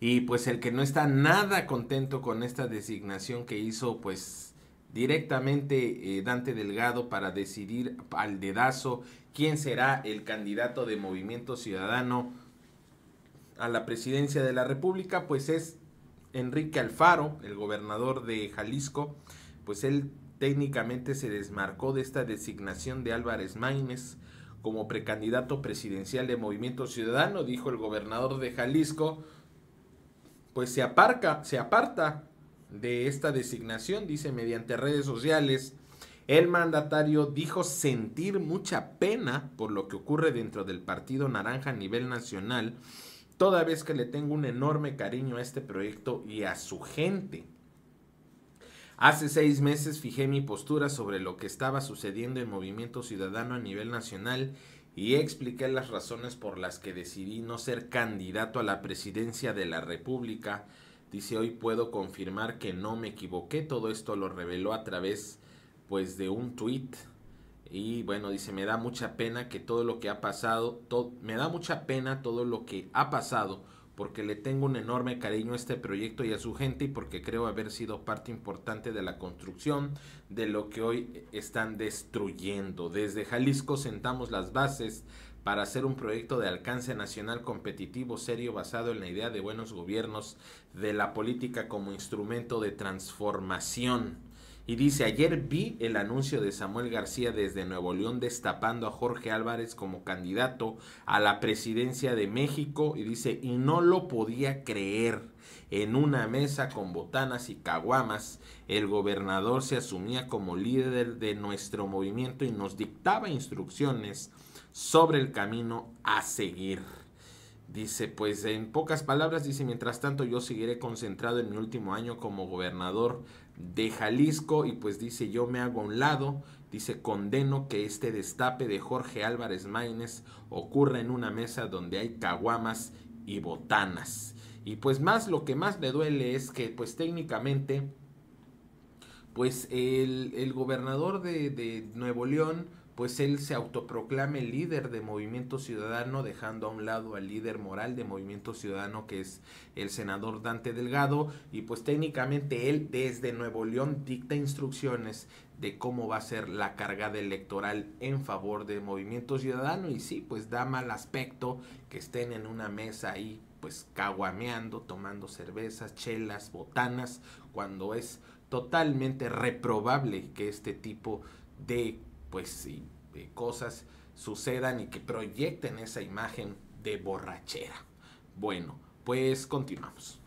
Y pues el que no está nada contento con esta designación que hizo pues directamente eh, Dante Delgado para decidir al dedazo quién será el candidato de Movimiento Ciudadano a la presidencia de la República, pues es Enrique Alfaro, el gobernador de Jalisco, pues él técnicamente se desmarcó de esta designación de Álvarez Maínez como precandidato presidencial de Movimiento Ciudadano, dijo el gobernador de Jalisco, pues se, aparca, se aparta de esta designación, dice mediante redes sociales. El mandatario dijo sentir mucha pena por lo que ocurre dentro del Partido Naranja a nivel nacional, toda vez que le tengo un enorme cariño a este proyecto y a su gente. Hace seis meses fijé mi postura sobre lo que estaba sucediendo en Movimiento Ciudadano a nivel nacional y expliqué las razones por las que decidí no ser candidato a la presidencia de la República. Dice, hoy puedo confirmar que no me equivoqué, todo esto lo reveló a través pues de un tuit. Y bueno, dice, me da mucha pena que todo lo que ha pasado, me da mucha pena todo lo que ha pasado porque le tengo un enorme cariño a este proyecto y a su gente y porque creo haber sido parte importante de la construcción de lo que hoy están destruyendo. Desde Jalisco sentamos las bases para hacer un proyecto de alcance nacional competitivo, serio, basado en la idea de buenos gobiernos, de la política como instrumento de transformación. Y dice, ayer vi el anuncio de Samuel García desde Nuevo León destapando a Jorge Álvarez como candidato a la presidencia de México. Y dice, y no lo podía creer. En una mesa con botanas y caguamas, el gobernador se asumía como líder de nuestro movimiento y nos dictaba instrucciones sobre el camino a seguir. Dice, pues en pocas palabras, dice, mientras tanto yo seguiré concentrado en mi último año como gobernador de Jalisco y pues dice, yo me hago a un lado, dice, condeno que este destape de Jorge Álvarez Maínez ocurra en una mesa donde hay caguamas y botanas. Y pues más lo que más me duele es que pues técnicamente, pues el, gobernador de Nuevo León, pues él se autoproclame líder de Movimiento Ciudadano, dejando a un lado al líder moral de Movimiento Ciudadano, que es el senador Dante Delgado, y pues técnicamente él desde Nuevo León dicta instrucciones de cómo va a ser la cargada electoral en favor de Movimiento Ciudadano, y sí, pues da mal aspecto que estén en una mesa ahí, pues caguameando, tomando cervezas, chelas, botanas, cuando es totalmente reprobable que este tipo de pues si cosas sucedan y que proyecten esa imagen de borrachera. Bueno, pues continuamos.